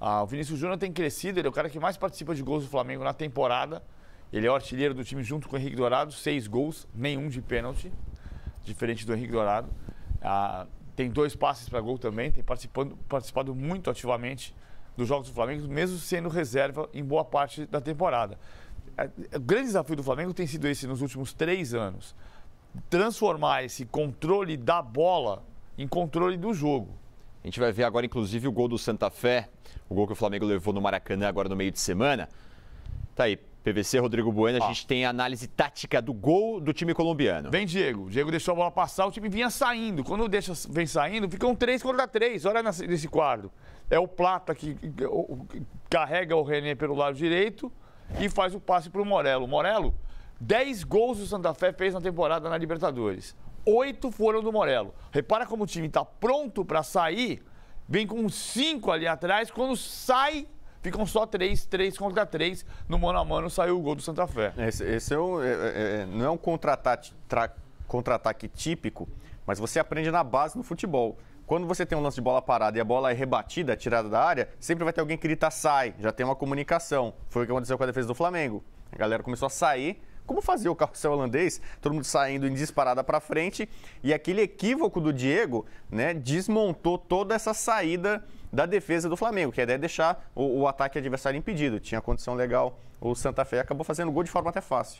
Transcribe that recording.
Ah, o Vinícius Júnior tem crescido, ele é o cara que mais participa de gols do Flamengo na temporada. Ele é o artilheiro do time junto com o Henrique Dourado, seis gols, nenhum de pênalti, diferente do Henrique Dourado. Ah, tem dois passes para gol também, tem participando, participado muito ativamente dos jogos do Flamengo, mesmo sendo reserva em boa parte da temporada. É, é, o grande desafio do Flamengo tem sido esse nos últimos três anos: transformar esse controle da bola em controle do jogo. A gente vai ver agora, inclusive, o gol do Santa Fé, o gol que o Flamengo levou no Maracanã agora no meio de semana. Tá aí, PVC, Rodrigo Bueno, a Ó. gente tem a análise tática do gol do time colombiano. Vem, Diego. Diego deixou a bola passar, o time vinha saindo. Quando deixa, vem saindo, ficam três contra três Olha nesse quadro. É o Plata que carrega o René pelo lado direito e faz o passe para o Morelo. Morelo, 10 gols o Santa Fé fez na temporada na Libertadores oito foram do Morelo. Repara como o time está pronto para sair, vem com cinco ali atrás, quando sai Ficam só três, três contra três. No mano a mano saiu o gol do Santa Fé. Esse, esse é o, é, é, é não é um contra-ataque contra típico, mas você aprende na base no futebol. Quando você tem um lance de bola parada e a bola é rebatida, é tirada da área, sempre vai ter alguém que grita sai, já tem uma comunicação. Foi o que aconteceu com a defesa do Flamengo. A galera começou a sair como fazia o carrossel holandês, todo mundo saindo em disparada para frente, e aquele equívoco do Diego, né, desmontou toda essa saída da defesa do Flamengo, que é deixar o, o ataque adversário impedido. Tinha condição legal, o Santa Fé acabou fazendo gol de forma até fácil.